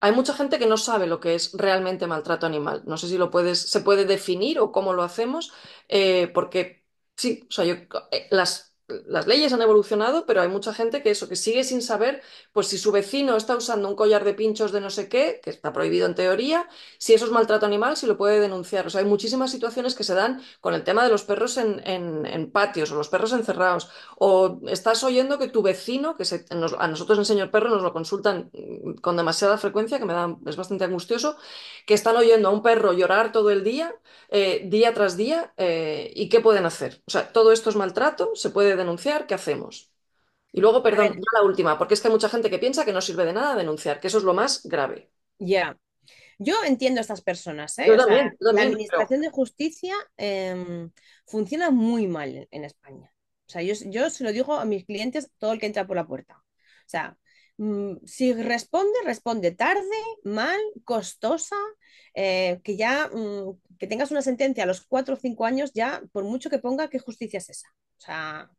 hay mucha gente que no sabe lo que es realmente maltrato animal. No sé si lo puedes, se puede definir o cómo lo hacemos, eh, porque sí, o sea, yo, eh, las las leyes han evolucionado, pero hay mucha gente que eso, que sigue sin saber, pues si su vecino está usando un collar de pinchos de no sé qué, que está prohibido en teoría, si eso es maltrato animal, si lo puede denunciar. O sea, hay muchísimas situaciones que se dan con el tema de los perros en, patios o los perros encerrados. O estás oyendo que tu vecino, que a nosotros en Señor Perro nos lo consultan mm, con demasiada frecuencia, que me da, es bastante angustioso, que están oyendo a un perro llorar todo el día, eh, día tras día, eh, y qué pueden hacer. O sea, todo esto es maltrato, se puede denunciar, ¿qué hacemos? Y luego, perdón, la última, porque es que hay mucha gente que piensa que no sirve de nada denunciar, que eso es lo más grave. Ya. Yo entiendo a estas personas. ¿eh? la Administración de Justicia em, funciona muy mal en España. O sea, yo, yo se lo digo a mis clientes, todo el que entra por la puerta. O sea, mm, si responde, responde tarde, mal, costosa, eh, que ya mm, que tengas una sentencia a los cuatro o cinco años, ya por mucho que ponga, ¿qué justicia es esa? O sea,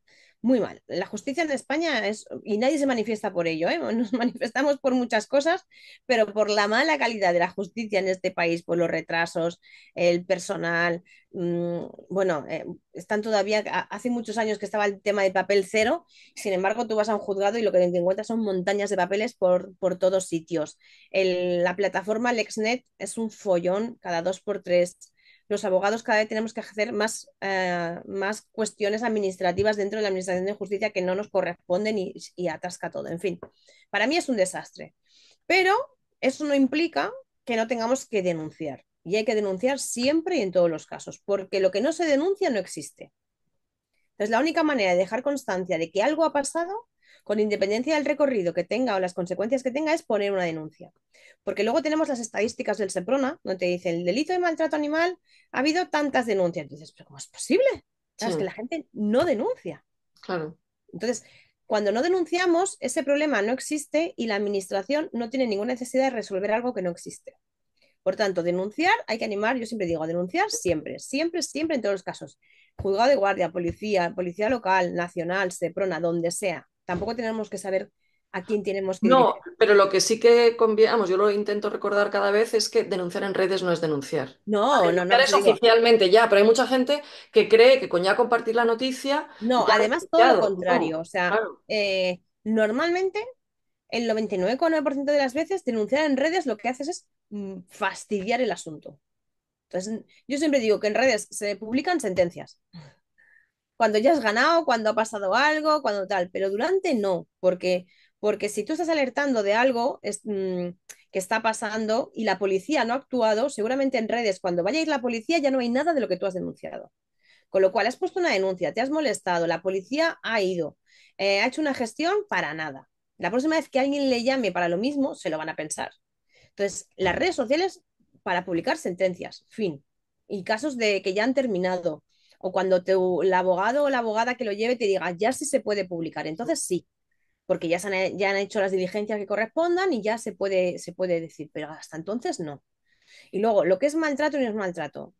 muy mal. La justicia en España es, y nadie se manifiesta por ello, ¿eh? nos manifestamos por muchas cosas, pero por la mala calidad de la justicia en este país, por los retrasos, el personal, mm, bueno, eh, están todavía, hace muchos años que estaba el tema de papel cero, sin embargo tú vas a un juzgado y lo que te encuentras son montañas de papeles por, por todos sitios. la plataforma LexNet es un follón cada dos por tres los abogados cada vez tenemos que hacer más, eh, más cuestiones administrativas dentro de la Administración de Justicia que no nos corresponden y, y atasca todo. En fin, para mí es un desastre. Pero eso no implica que no tengamos que denunciar. Y hay que denunciar siempre y en todos los casos, porque lo que no se denuncia no existe. Entonces, la única manera de dejar constancia de que algo ha pasado con independencia del recorrido que tenga o las consecuencias que tenga, es poner una denuncia. Porque luego tenemos las estadísticas del SEPRONA, donde te dicen, el delito de maltrato animal, ha habido tantas denuncias. Entonces, pero ¿cómo es posible? Sabes que la gente no denuncia. Claro. Entonces, cuando no denunciamos, ese problema no existe y la administración no tiene ninguna necesidad de resolver algo que no existe. Por tanto, denunciar, hay que animar, yo siempre digo, a denunciar siempre, siempre, siempre en todos los casos. Juzgado de guardia, policía, policía local, nacional, SEPRONA, donde sea tampoco tenemos que saber a quién tenemos que No, pero lo que sí que conviene, vamos, yo lo intento recordar cada vez es que denunciar en redes no es denunciar. No, no no, no. es oficialmente ya, pero hay mucha gente que cree que con ya compartir la noticia. No, además todo lo contrario. o sea, eh, normalmente el 99,9% de las veces denunciar en redes lo que haces es mm, fastidiar el asunto. Entonces, yo siempre digo que en redes se publican sentencias cuando ya has ganado, cuando ha pasado algo, cuando tal, pero durante no, porque, porque si tú estás alertando de algo mm, que está pasando y la policía no ha actuado, seguramente en redes, cuando vaya a ir la policía ya no hay nada de lo que tú has denunciado. Con lo cual, has puesto una denuncia, te has molestado, la policía ha ido, eh, ha hecho una gestión para nada. La próxima vez que alguien le llame para lo mismo, se lo van a pensar. Entonces, las redes sociales para publicar sentencias, fin. Y casos de que ya han terminado, o cuando te, el abogado o la abogada que lo lleve te diga, ya sí se puede publicar, entonces sí, porque ya, se han, ya han hecho las diligencias que correspondan y ya se puede, se puede decir, pero hasta entonces no. Y luego, lo que es maltrato y no es maltrato.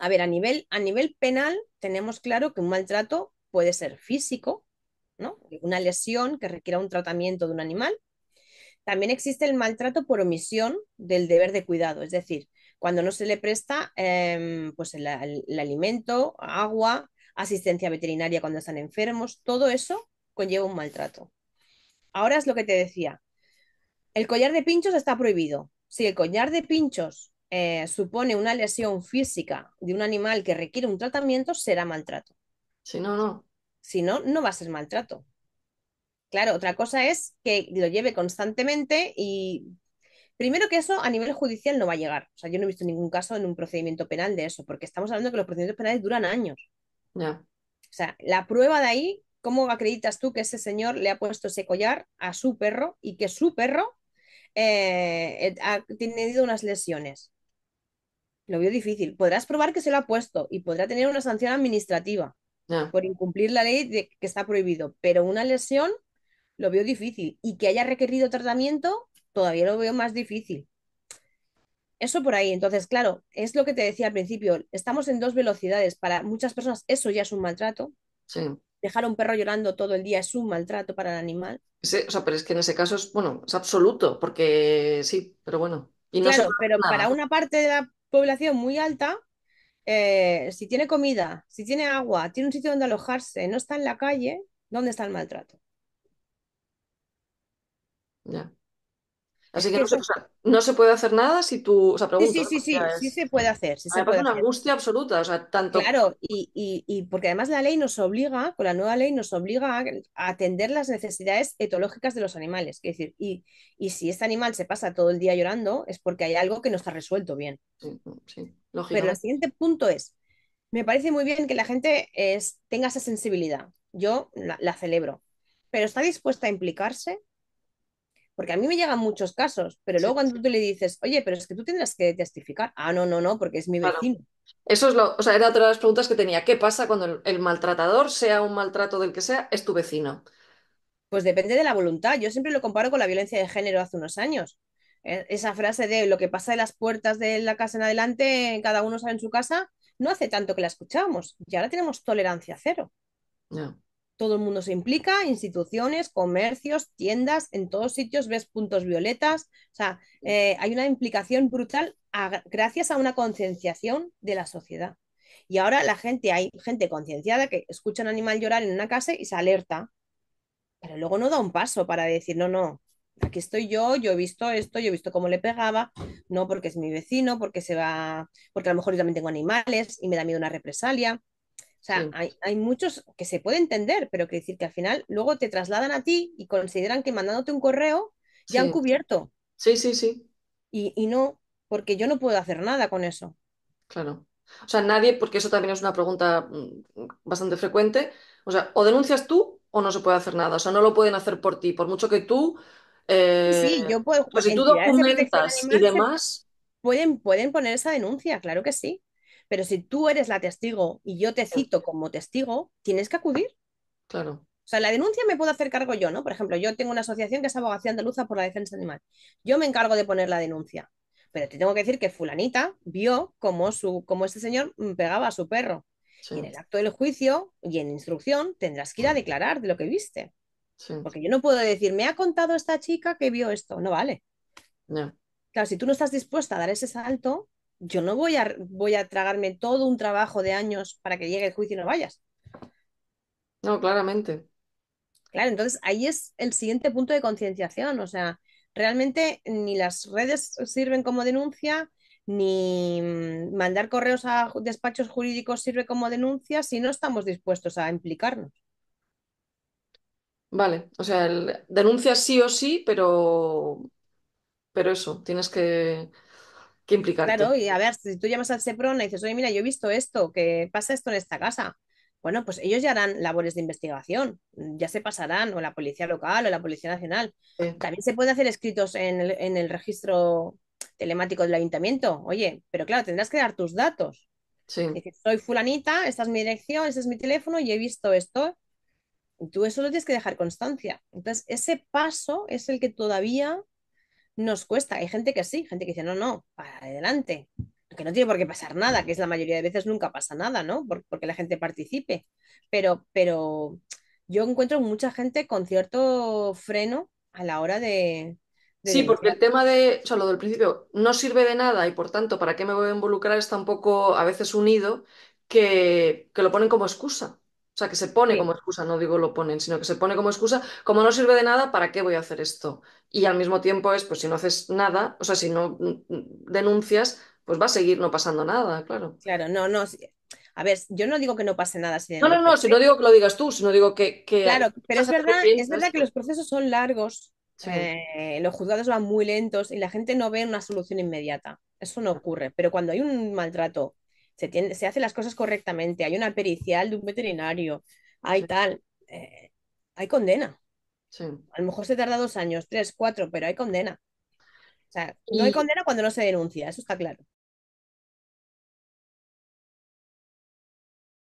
A ver, a nivel, a nivel penal tenemos claro que un maltrato puede ser físico, ¿no? Una lesión que requiera un tratamiento de un animal. También existe el maltrato por omisión del deber de cuidado, es decir, cuando no se le presta, em, pues el, alimento, agua, asistencia veterinaria cuando están enfermos, todo eso conlleva un maltrato. Ahora es lo que te decía. El collar de pinchos está prohibido. Si el collar de pinchos eh, supone una lesión física de un animal que requiere un tratamiento, será maltrato. Si no, no. Si no, no va a ser maltrato. Claro, otra cosa es que lo lleve constantemente y Primero que eso a nivel judicial no va a llegar. O sea, yo no he visto ningún caso en un procedimiento penal de eso, porque estamos hablando que los procedimientos penales duran años. O sea, la prueba de ahí, ¿cómo acreditas tú que ese señor le ha puesto ese collar a su perro y que su perro eh, eh, ha tenido unas lesiones? Lo veo difícil. Podrás probar que se lo ha puesto y podrá tener una sanción administrativa por incumplir la ley de que está prohibido, pero una lesión lo veo difícil y que haya requerido tratamiento todavía lo veo más difícil. Eso por ahí. Entonces, claro, es lo que te decía al principio. Estamos en dos velocidades. Para muchas personas eso ya es un maltrato. Dejar a un perro llorando todo el día es un maltrato para el animal. Sí, pero es que en ese caso es, bueno, es absoluto, porque sí, pero bueno. Y pero para una parte de la población muy alta, eh, si tiene comida, si tiene agua, tiene un sitio donde alojarse, no está en la calle, ¿dónde está el maltrato? Ya. Así que no se, puede hacer nada si tú. O sea, sí, sí, sí, sí, se puede hacer. Sí se puede una angustia absoluta, o tanto. Claro, y, porque además la ley nos obliga, con la nueva ley, nos obliga a, atender las necesidades etológicas de los animales. Es decir, y, si este animal se pasa todo el día llorando, es porque hay algo que no está resuelto bien. Sí, sí, lógico. Pero el siguiente punto es: me parece muy bien que la gente tenga esa sensibilidad. Yo la celebro. Pero ¿está dispuesta a implicarse? Porque a mí me llegan muchos casos, pero luego cuando tú le dices, oye, pero es que tú tendrás que testificar. Ah, no, no, no, porque es mi vecino. Eso es lo, o sea, era otra de las preguntas que tenía. ¿Qué pasa cuando el, maltratador, sea un maltrato del que sea, es tu vecino? Pues depende de la voluntad. Yo siempre lo comparo con la violencia de género hace unos años. E, esa frase de lo que pasa de las puertas de la casa en adelante, cada uno sale en su casa, no hace tanto que la escuchábamos y ahora tenemos tolerancia cero. No. Todo el mundo se implica, instituciones, comercios, tiendas, en todos sitios ves puntos violetas. O sea, eh, hay una implicación brutal gracias a una concienciación de la sociedad. Y ahora la gente, hay gente concienciada que escucha un animal llorar en una casa y se alerta, pero luego no da un paso para decir, no, no, aquí estoy yo, yo he visto esto, yo he visto cómo le pegaba, no porque es mi vecino, porque se va, porque a lo mejor yo también tengo animales y me da miedo una represalia. O sea, hay, muchos que se puede entender, pero que decir que al final luego te trasladan a ti y consideran que mandándote un correo ya han cubierto. Sí, sí, sí. Y, no, porque yo no puedo hacer nada con eso. Claro. O sea, nadie, porque eso también es una pregunta mm, bastante frecuente, o sea, o denuncias tú o no se puede hacer nada, o sea, no lo pueden hacer por ti, por mucho que tú... sí, eh, yo puedo... Pues si tú documentas y demás... Pueden, pueden poner esa denuncia, claro que sí. Pero si tú eres la testigo y yo te cito como testigo, tienes que acudir. Claro. O sea, la denuncia me puedo hacer cargo yo, ¿no? Por ejemplo, yo tengo una asociación que es Abogacía Andaluza por la Defensa Animal. Yo me encargo de poner la denuncia. Pero te tengo que decir que fulanita vio cómo, su, como este señor pegaba a su perro. Y en el acto del juicio y en instrucción tendrás que ir a declarar de lo que viste. Porque yo no puedo decir, me ha contado esta chica que vio esto. No vale. No. Claro, si tú no estás dispuesta a dar ese salto, yo no voy a, voy a tragarme todo un trabajo de años para que llegue el juicio y no vayas. No, claramente. Claro, entonces ahí es el siguiente punto de concienciación. O sea, realmente ni las redes sirven como denuncia, ni mm, mandar correos a despachos jurídicos sirve como denuncia si no estamos dispuestos a implicarnos. Vale, o sea, denuncia sí o sí, pero, pero eso, tienes que Qué implicar Claro, y a ver, si tú llamas al SEPRON y dices, oye, mira, yo he visto esto, que pasa esto en esta casa. Bueno, pues ellos ya harán labores de investigación, ya se pasarán, o la policía local o la policía nacional. También se puede hacer escritos en el, registro telemático del ayuntamiento. Oye, pero claro, tendrás que dar tus datos. Sí. soy fulanita, esta es mi dirección, este es mi teléfono y he visto esto. Tú eso lo tienes que dejar constancia. Entonces, ese paso es el que todavía nos cuesta. Hay gente que sí, gente que dice, no, no, para adelante. Que no tiene por qué pasar nada, que es la mayoría de veces nunca pasa nada, ¿no? Porque la gente participe. Pero, pero yo encuentro mucha gente con cierto freno a la hora de, Sí, porque el tema de, o sea, lo del principio, no sirve de nada y por tanto, ¿para qué me voy a involucrar? Está un poco a veces unido que, que lo ponen como excusa. O sea, que se pone como excusa, no digo lo ponen, sino que se pone como excusa, como no sirve de nada, ¿para qué voy a hacer esto? Y al mismo tiempo es, pues si no haces nada, o sea, si no mm, mm, denuncias, pues va a seguir no pasando nada, claro. Claro, no, no. A ver, yo no digo que no pase nada. no, no, no, si no digo que lo digas tú, si no digo que... claro, pero es verdad, es verdad que los procesos son largos, eh, los juzgados van muy lentos y la gente no ve una solución inmediata. Eso no ocurre, pero cuando hay un maltrato se, se hacen las cosas correctamente, hay una pericial de un veterinario, hay tal, eh, hay condena. A lo mejor se tarda dos años, tres, cuatro, pero hay condena. O sea, no hay condena cuando no se denuncia, eso está claro.